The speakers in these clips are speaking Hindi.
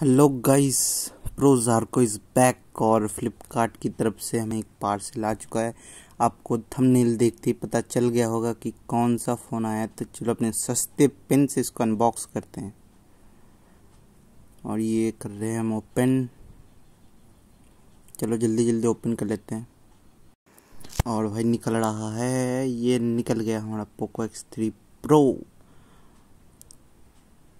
hello guys pro Jarko is back और फ्लिपकार्ट की तरफ से हमें एक पार्सल आ चुका है आपको थंबनेल देखते ही पता चल गया होगा कि कौन सा फ़ोन आया तो चलो अपने सस्ते पेन से इसको अनबॉक्स करते हैं और ये कर रहे हैं हम ओपन चलो जल्दी जल्दी ओपन कर लेते हैं और भाई निकल रहा है ये निकल गया हमारा Poco X three Pro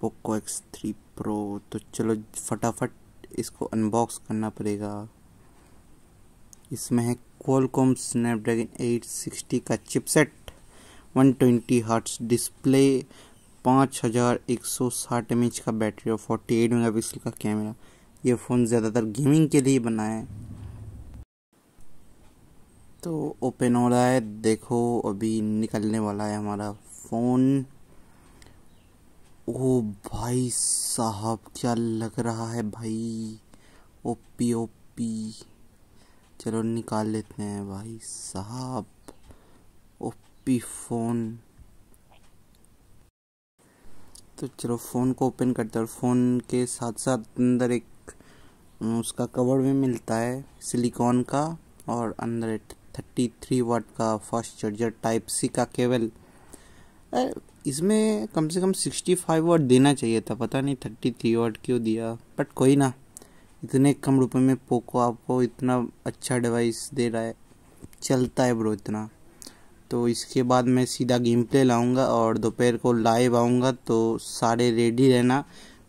Poco X three Pro तो चलो फटाफट इसको अनबॉक्स करना पड़ेगा इसमें है कोलकॉम स्नैपड्रैगन 860 का चिपसेट 120 ट्वेंटी हार्ट्स डिस्प्ले 5160 हज़ार एक सौ साठ एम एच का बैटरी और 48 एट मेगा पिक्सल का कैमरा ये फ़ोन ज़्यादातर गेमिंग के लिए बना है तो ओपन हो रहा है देखो अभी निकलने वाला है हमारा फ़ोन ओ भाई साहब क्या लग रहा है भाई ओ पी ओ पी चलो निकाल लेते हैं भाई साहब ओ पी फ़ोन तो चलो फ़ोन को ओपन करते हैं और फ़ोन के साथ साथ अंदर एक उसका कवर भी मिलता है सिलिकॉन का और अंदर एक थर्टी थ्री वाट का फास्ट चार्जर टाइप सी का केबल इसमें कम से कम सिक्सटी फाइव वाट देना चाहिए था पता नहीं थर्टी थ्री वाट क्यों दिया बट कोई ना इतने कम रुपए में पोको आपको इतना अच्छा डिवाइस दे रहा है चलता है ब्रो इतना तो इसके बाद मैं सीधा गेम प्ले लाऊंगा और दोपहर को लाइव आऊँगा तो सारे रेडी रहना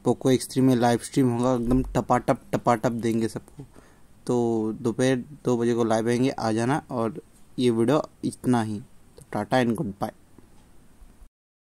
पोको एक्सट्रीम में लाइव स्ट्रीम होगा एकदम टपाटप टपाटप देंगे सबको तो दोपहर दो बजे को लाइव आएंगे आ जाना और ये वीडियो इतना ही तो टाटा एंड गुड बाय